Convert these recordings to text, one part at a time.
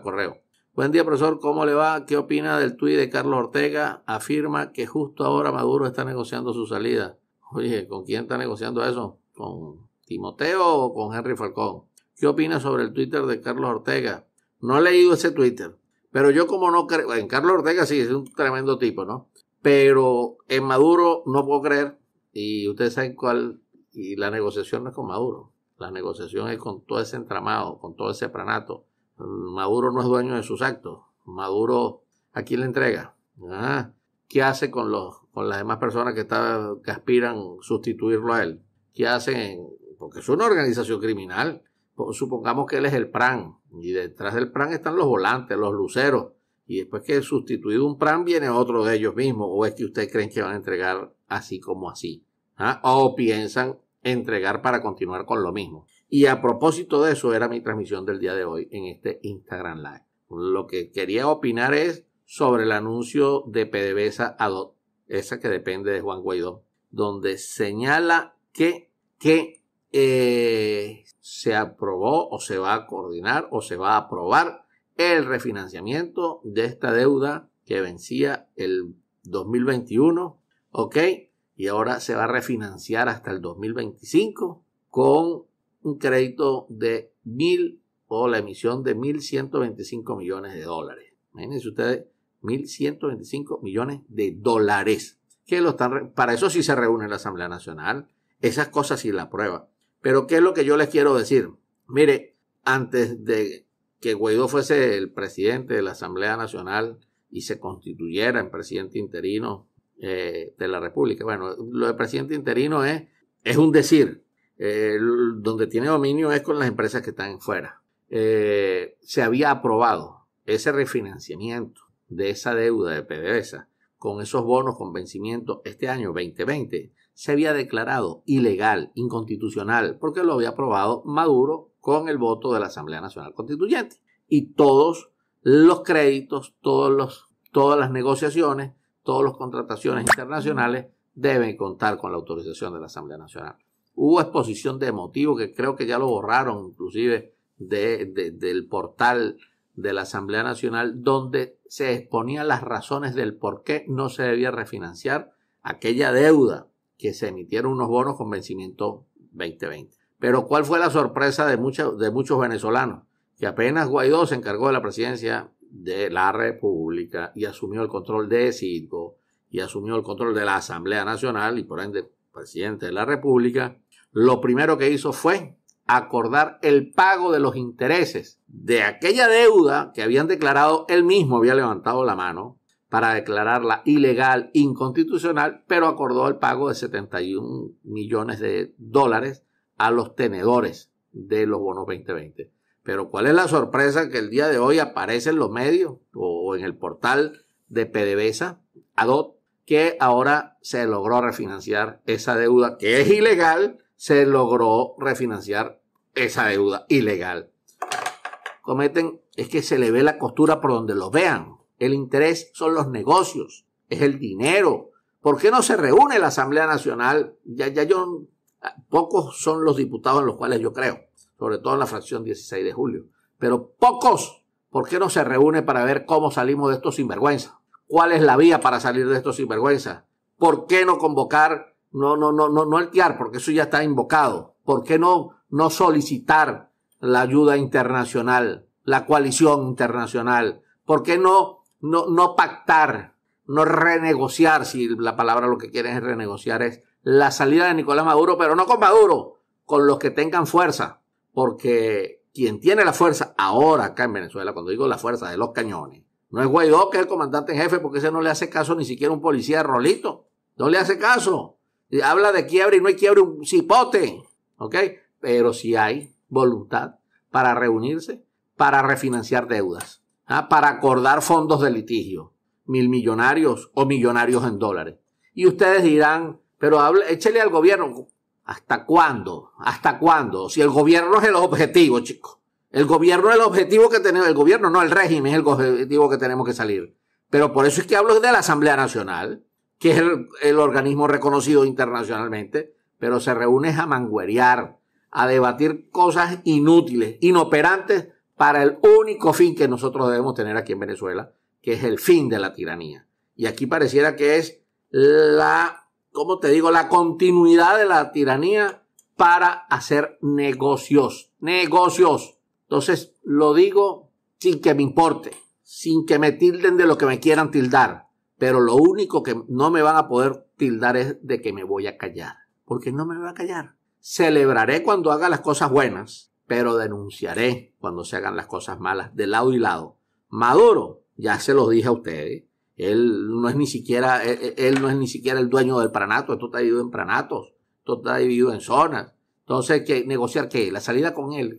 correo. Buen día, profesor. ¿Cómo le va? ¿Qué opina del tuit de Carlos Ortega? Afirma que justo ahora Maduro está negociando su salida. Oye, ¿con quién está negociando eso? ¿Con Timoteo o con Henry Falcón? ¿Qué opina sobre el Twitter de Carlos Ortega? No he leído ese Twitter, pero yo como no creo, en Carlos Ortega sí, es un tremendo tipo, ¿no? Pero en Maduro no puedo creer, y ustedes saben cuál, y la negociación no es con Maduro, la negociación es con todo ese entramado, con todo ese pranato Maduro no es dueño de sus actos. Maduro, ¿a quién le entrega? Ah, ¿Qué hace con, los, con las demás personas que, están que aspiran sustituirlo a él? ¿Qué hacen? Porque es una organización criminal. Pues, supongamos que él es el PRAN y detrás del PRAN están los volantes, los luceros. Y después que sustituido un PRAN viene otro de ellos mismos. ¿O es que ustedes creen que van a entregar así como así? Ah, ¿O piensan entregar para continuar con lo mismo? Y a propósito de eso era mi transmisión del día de hoy en este Instagram Live. Lo que quería opinar es sobre el anuncio de PDVSA Adot, esa que depende de Juan Guaidó, donde señala que, que eh, se aprobó o se va a coordinar o se va a aprobar el refinanciamiento de esta deuda que vencía el 2021, ¿ok? Y ahora se va a refinanciar hasta el 2025 con un crédito de mil o la emisión de 1.125 millones de dólares. Imagínense ustedes, 1.125 millones de dólares. Que lo están, para eso sí se reúne la Asamblea Nacional. Esas cosas sí la prueba. Pero ¿qué es lo que yo les quiero decir? Mire, antes de que Guaidó fuese el presidente de la Asamblea Nacional y se constituyera en presidente interino eh, de la República. Bueno, lo de presidente interino es, es un decir, eh, donde tiene dominio es con las empresas que están fuera. Eh, se había aprobado ese refinanciamiento de esa deuda de PDVSA con esos bonos con vencimiento este año 2020 se había declarado ilegal, inconstitucional, porque lo había aprobado Maduro con el voto de la Asamblea Nacional Constituyente. Y todos los créditos, todos todas las negociaciones, todas las contrataciones internacionales deben contar con la autorización de la Asamblea Nacional. Hubo exposición de motivos que creo que ya lo borraron inclusive de, del portal de la Asamblea Nacional donde se exponían las razones del por qué no se debía refinanciar aquella deuda que se emitieron unos bonos con vencimiento 2020. Pero ¿cuál fue la sorpresa de, de muchos venezolanos? Que apenas Guaidó se encargó de la presidencia de la República y asumió el control de Circo y asumió el control de la Asamblea Nacional y por ende presidente de la República, lo primero que hizo fue acordar el pago de los intereses de aquella deuda que habían declarado él mismo, había levantado la mano para declararla ilegal, inconstitucional, pero acordó el pago de 71 millones de dólares a los tenedores de los bonos 2020. Pero ¿cuál es la sorpresa que el día de hoy aparece en los medios o en el portal de PDVSA, ADOT, que ahora se logró refinanciar esa deuda que es ilegal, se logró refinanciar esa deuda ilegal. Cometen, es que se le ve la costura por donde lo vean. El interés son los negocios, es el dinero. ¿Por qué no se reúne la Asamblea Nacional? Ya, ya yo, pocos son los diputados en los cuales yo creo, sobre todo en la fracción 16 de julio. Pero pocos, ¿por qué no se reúne para ver cómo salimos de sin vergüenza? ¿Cuál es la vía para salir de sin vergüenza? ¿Por qué no convocar no, no, no, no, no altear, porque eso ya está invocado. ¿Por qué no, no solicitar la ayuda internacional, la coalición internacional? ¿Por qué no, no, pactar, no renegociar, si la palabra lo que quieren es renegociar, es la salida de Nicolás Maduro, pero no con Maduro, con los que tengan fuerza, porque quien tiene la fuerza ahora acá en Venezuela, cuando digo la fuerza de los cañones, no es Guaidó que es el comandante en jefe, porque ese no le hace caso ni siquiera un policía de Rolito, no le hace caso. Habla de quiebre y no hay quiebre un cipote, ¿ok? Pero si hay voluntad para reunirse, para refinanciar deudas, ¿ah? para acordar fondos de litigio, mil millonarios o millonarios en dólares. Y ustedes dirán, pero hable, échele al gobierno, ¿hasta cuándo? ¿Hasta cuándo? Si el gobierno es el objetivo, chicos. El gobierno es el objetivo que tenemos, el gobierno no, el régimen es el objetivo que tenemos que salir. Pero por eso es que hablo de la Asamblea Nacional que es el, organismo reconocido internacionalmente, pero se reúne a manguerear, a debatir cosas inútiles, inoperantes para el único fin que nosotros debemos tener aquí en Venezuela, que es el fin de la tiranía. Y aquí pareciera que es la, como te digo?, la continuidad de la tiranía para hacer negocios, negocios. Entonces, lo digo sin que me importe, sin que me tilden de lo que me quieran tildar. Pero lo único que no me van a poder tildar es de que me voy a callar. Porque no me voy a callar. Celebraré cuando haga las cosas buenas, pero denunciaré cuando se hagan las cosas malas, de lado y lado. Maduro, ya se los dije a ustedes, él no es ni siquiera, e, e, él, no es ni siquiera el dueño del pranato, esto está dividido en pranatos, esto está dividido en zonas. Entonces, que negociar qué? La salida con él,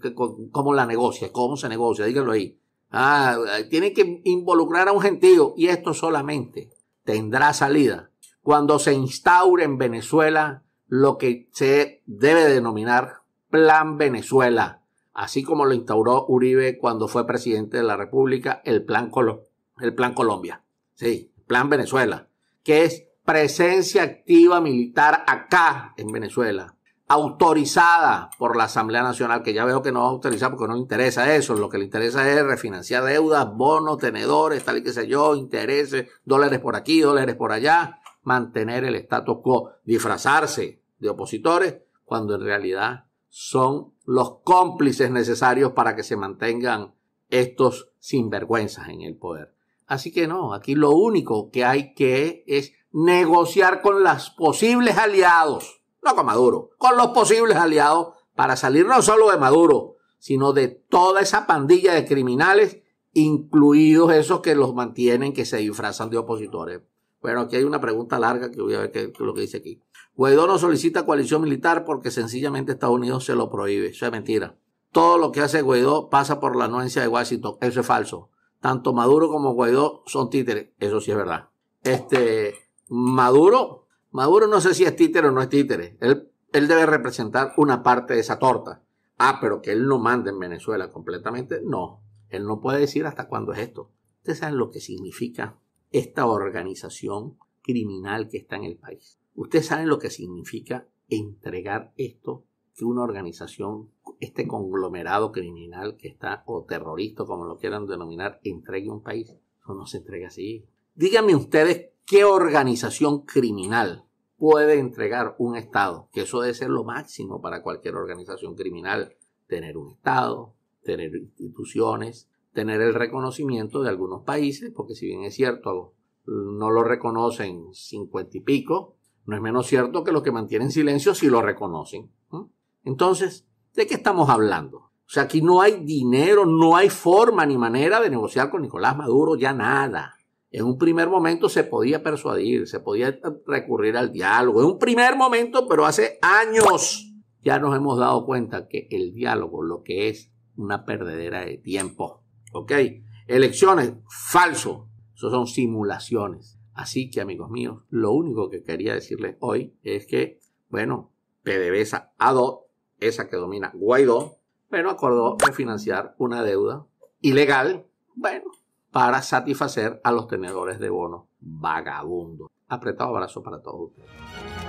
¿cómo la negocia? ¿Cómo se negocia? Díganlo ahí. Ah, eh, tiene que involucrar a un gentío y esto solamente tendrá salida cuando se instaure en Venezuela lo que se debe denominar Plan Venezuela, así como lo instauró Uribe cuando fue presidente de la República, el Plan, Colo el plan Colombia. Sí, Plan Venezuela, que es presencia activa militar acá en Venezuela autorizada por la Asamblea Nacional, que ya veo que no va a autorizar porque no le interesa eso, lo que le interesa es refinanciar deudas, bonos, tenedores, tal y que sé yo, intereses, dólares por aquí, dólares por allá, mantener el status quo, disfrazarse de opositores, cuando en realidad son los cómplices necesarios para que se mantengan estos sinvergüenzas en el poder. Así que no, aquí lo único que hay que es negociar con los posibles aliados no con Maduro, con los posibles aliados para salir no solo de Maduro, sino de toda esa pandilla de criminales, incluidos esos que los mantienen, que se disfrazan de opositores. Bueno, aquí hay una pregunta larga que voy a ver qué, es lo que dice aquí. Guaidó no solicita coalición militar porque sencillamente Estados Unidos se lo prohíbe. Eso es mentira. Todo lo que hace Guaidó pasa por la anuencia de Washington. Eso es falso. Tanto Maduro como Guaidó son títeres. Eso sí es verdad. Este, Maduro Maduro no sé si es títere o no es títere. Él, él debe representar una parte de esa torta. Ah, pero que él no mande en Venezuela completamente. No, él no puede decir hasta cuándo es esto. Ustedes saben lo que significa esta organización criminal que está en el país. Ustedes saben lo que significa entregar esto que una organización, este conglomerado criminal que está, o terrorista, como lo quieran denominar, entregue a un país. Eso no se entrega así. Díganme ustedes ¿Qué organización criminal puede entregar un Estado? Que eso debe ser lo máximo para cualquier organización criminal. Tener un Estado, tener instituciones, tener el reconocimiento de algunos países, porque si bien es cierto, no lo reconocen cincuenta y pico, no es menos cierto que los que mantienen silencio sí lo reconocen. Entonces, ¿de qué estamos hablando? O sea, aquí no hay dinero, no hay forma ni manera de negociar con Nicolás Maduro, ya nada. En un primer momento se podía persuadir, se podía eh, recurrir al diálogo. En un primer momento, pero hace años ya nos hemos dado cuenta que el diálogo lo que es una perdedera de tiempo. ¿Ok? Elecciones, falso. Eso son simulaciones. Así que, amigos míos, lo único que quería decirles hoy es que, bueno, PDVSA dos, esa que domina Guaidó, bueno, acordó refinanciar una deuda ilegal. Bueno, para satisfacer a los tenedores de bonos vagabundos. Apretado abrazo para todos ustedes.